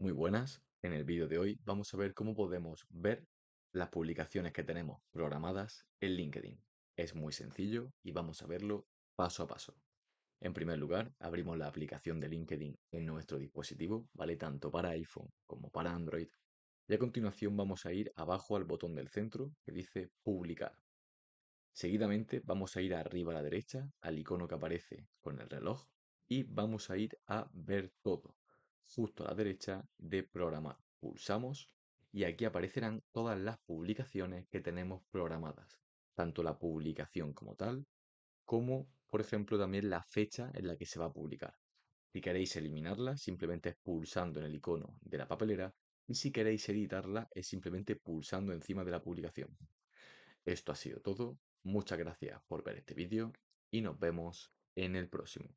Muy buenas. En el vídeo de hoy vamos a ver cómo podemos ver las publicaciones que tenemos programadas en LinkedIn. Es muy sencillo y vamos a verlo paso a paso. En primer lugar, abrimos la aplicación de LinkedIn en nuestro dispositivo, vale tanto para iPhone como para Android. Y a continuación vamos a ir abajo al botón del centro que dice publicar. Seguidamente vamos a ir arriba a la derecha al icono que aparece con el reloj y vamos a ir a ver todo justo a la derecha de programar. Pulsamos y aquí aparecerán todas las publicaciones que tenemos programadas, tanto la publicación como tal, como por ejemplo también la fecha en la que se va a publicar. Si queréis eliminarla, simplemente pulsando en el icono de la papelera y si queréis editarla es simplemente pulsando encima de la publicación. Esto ha sido todo, muchas gracias por ver este vídeo y nos vemos en el próximo.